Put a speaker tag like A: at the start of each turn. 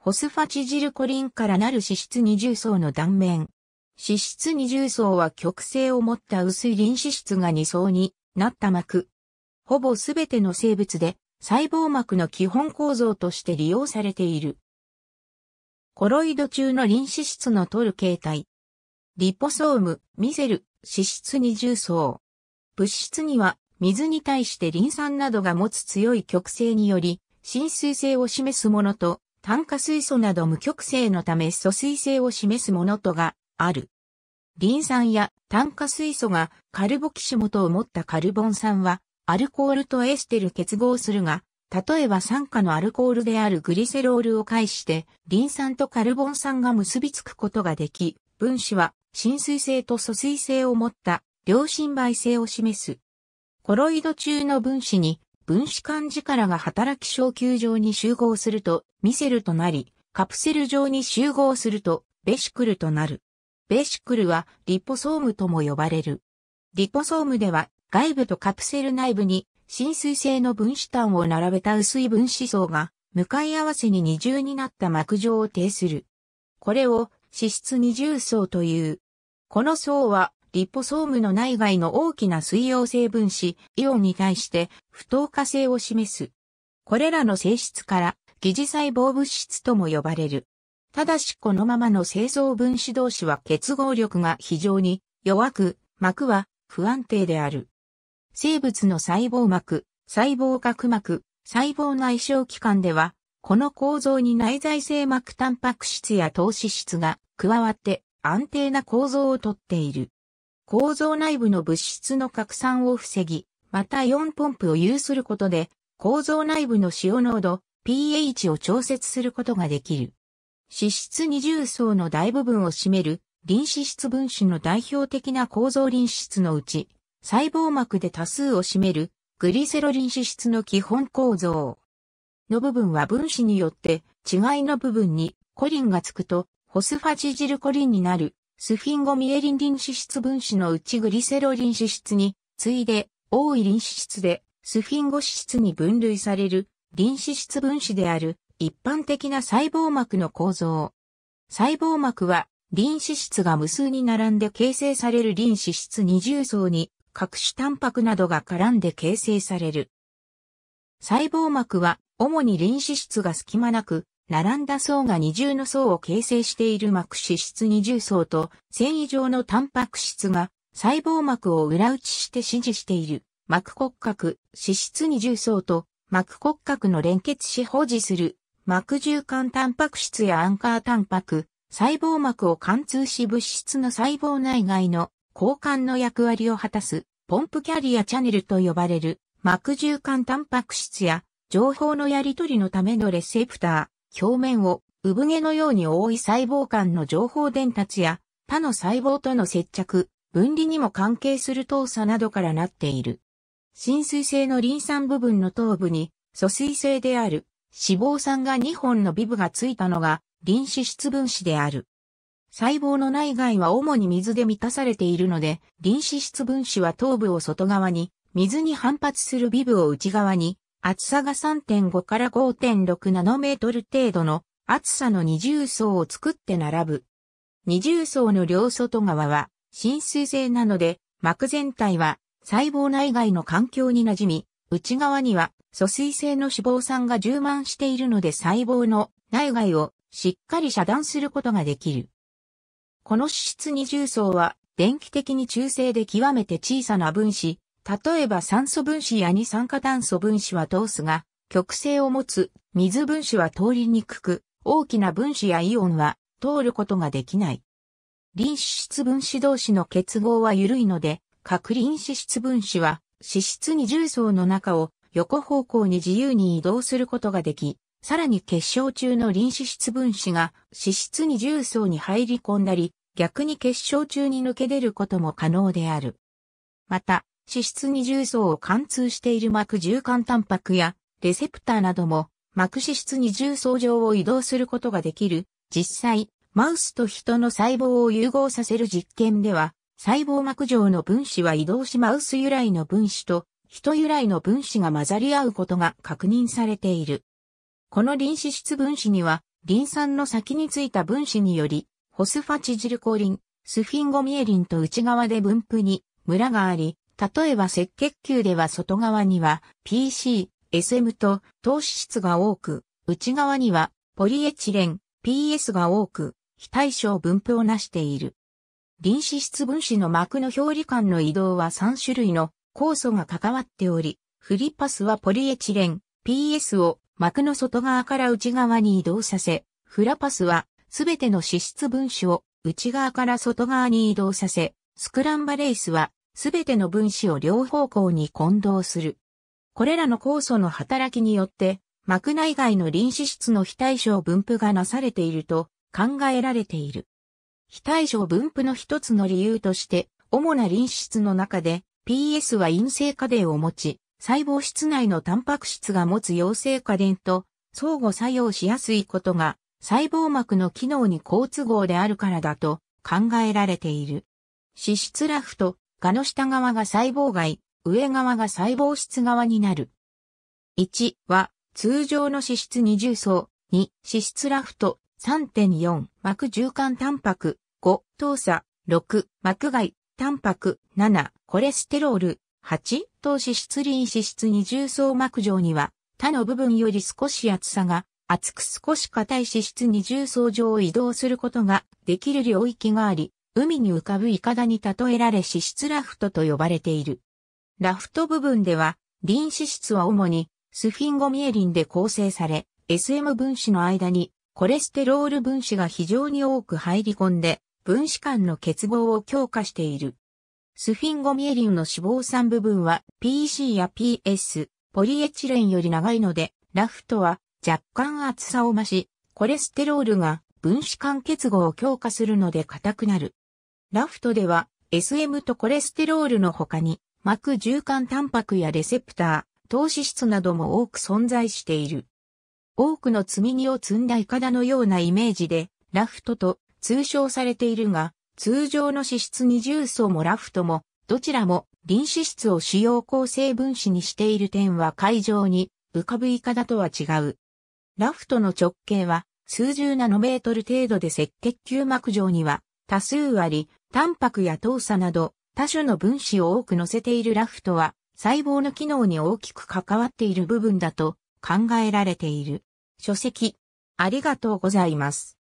A: ホスファチジルコリンからなる脂質二重層の断面。脂質二重層は極性を持った薄い臨脂質が二層になった膜。ほぼすべての生物で細胞膜の基本構造として利用されている。コロイド中の臨脂質の取る形態。リポソーム、ミセル、脂質二重層。物質には水に対してリン酸などが持つ強い極性により、浸水性を示すものと炭化水素など無極性のため疎水性を示すものとがある。リン酸や炭化水素がカルボキシ元を持ったカルボン酸はアルコールとエステル結合するが、例えば酸化のアルコールであるグリセロールを介してリン酸とカルボン酸が結びつくことができ、分子は浸水性と疎水性を持った良心媒性を示す。コロイド中の分子に分子間力が働き小球状に集合すると、ミセルとなり、カプセル状に集合すると、ベシクルとなる。ベシクルは、リポソームとも呼ばれる。リポソームでは、外部とカプセル内部に、浸水性の分子間を並べた薄い分子層が、向かい合わせに二重になった膜状を呈する。これを、脂質二重層という。この層は、リポソームの内外の大きな水溶性分子、イオンに対して不透過性を示す。これらの性質から疑似細胞物質とも呼ばれる。ただしこのままの製造分子同士は結合力が非常に弱く、膜は不安定である。生物の細胞膜、細胞核膜、細胞内小器官では、この構造に内在性膜タンパク質や透視質が加わって安定な構造をとっている。構造内部の物質の拡散を防ぎ、またイオンポンプを有することで、構造内部の塩濃度、pH を調節することができる。脂質二重層の大部分を占める、臨脂質分子の代表的な構造臨脂質のうち、細胞膜で多数を占める、グリセロリン脂質の基本構造の部分は分子によって違いの部分にコリンがつくとホスファチジルコリンになるスフィンゴミエリンリン脂質分子のうちグリセロリン脂質に、次いで、多いリン脂質で、スフィンゴ脂質に分類される、リン脂質分子である、一般的な細胞膜の構造。細胞膜は、リン脂質が無数に並んで形成されるリン脂質二重層に、各種タンパクなどが絡んで形成される。細胞膜は、主にリン脂質が隙間なく、並んだ層が二重の層を形成している膜脂質二重層と繊維状のタンパク質が細胞膜を裏打ちして支持している膜骨格、脂質二重層と膜骨格の連結し保持する膜循環タンパク質やアンカータンパク、細胞膜を貫通し物質の細胞内外の交換の役割を果たすポンプキャリアチャネルと呼ばれる膜循環タンパク質や情報のやり取りのためのレセプター、表面を産毛のように覆い細胞間の情報伝達や他の細胞との接着、分離にも関係する動作などからなっている。浸水性のリン酸部分の頭部に、疎水性である脂肪酸が2本のビブがついたのが、臨脂質分子である。細胞の内外は主に水で満たされているので、臨脂質分子は頭部を外側に、水に反発するビブを内側に、厚さが3.5から5.6ナノメートル程度の厚さの二重層を作って並ぶ。二重層の両外側は浸水性なので膜全体は細胞内外の環境に馴染み、内側には疎水性の脂肪酸が充満しているので細胞の内外をしっかり遮断することができる。この脂質二重層は電気的に中性で極めて小さな分子例えば酸素分子や二酸化炭素分子は通すが、極性を持つ水分子は通りにくく、大きな分子やイオンは通ることができない。臨脂質分子同士の結合は緩いので、核臨脂質分子は脂質二重層の中を横方向に自由に移動することができ、さらに結晶中の臨脂質分子が脂質二重層に入り込んだり、逆に結晶中に抜け出ることも可能である。また、脂質二重層を貫通している膜重管タンパクやレセプターなども膜脂質二重層上を移動することができる。実際、マウスと人の細胞を融合させる実験では、細胞膜上の分子は移動しマウス由来の分子と人由来の分子が混ざり合うことが確認されている。この臨脂質分子には、リン酸の先についた分子により、ホスファチジルコリン、スフィンゴミエリンと内側で分布にムラがあり、例えば赤血球では外側には PC、SM と糖脂質が多く、内側にはポリエチレン、PS が多く、非対称分布をなしている。臨死質分子の膜の表裏間の移動は3種類の酵素が関わっており、フリパスはポリエチレン、PS を膜の外側から内側に移動させ、フラパスはすべての脂質分子を内側から外側に移動させ、スクランバレイスはすべての分子を両方向に混同する。これらの酵素の働きによって、膜内外の臨脂質の非対称分布がなされていると考えられている。非対称分布の一つの理由として、主な臨脂質の中で PS は陰性過電を持ち、細胞室内のタンパク質が持つ陽性過電と相互作用しやすいことが細胞膜の機能に好都合であるからだと考えられている。脂質ラフと蛾の下側が細胞外、上側が細胞質側になる。1は、通常の脂質二重層、2、脂質ラフト、3.4、膜循環タンパク、5、糖鎖、6、膜外、タンパク、7、コレステロール、8、糖脂質リン脂質二重層膜上には、他の部分より少し厚さが、厚く少し硬い脂質二重層上を移動することができる領域があり、海に浮かぶイカダに例えられ脂質ラフトと呼ばれている。ラフト部分では、リン脂質は主にスフィンゴミエリンで構成され、SM 分子の間にコレステロール分子が非常に多く入り込んで、分子間の結合を強化している。スフィンゴミエリンの脂肪酸部分は PC や PS、ポリエチレンより長いので、ラフトは若干厚さを増し、コレステロールが分子間結合を強化するので硬くなる。ラフトでは SM とコレステロールの他に膜循環タンパクやレセプター、糖脂質なども多く存在している。多くの積み荷を積んだイカダのようなイメージでラフトと通称されているが、通常の脂質二重層もラフトもどちらも臨脂質を主要構成分子にしている点は海上に浮かぶイカダとは違う。ラフトの直径は数十ナノメートル程度で赤血球膜上には多数あり、タンパクや糖鎖など多種の分子を多く載せているラフトは細胞の機能に大きく関わっている部分だと考えられている。書籍ありがとうございます。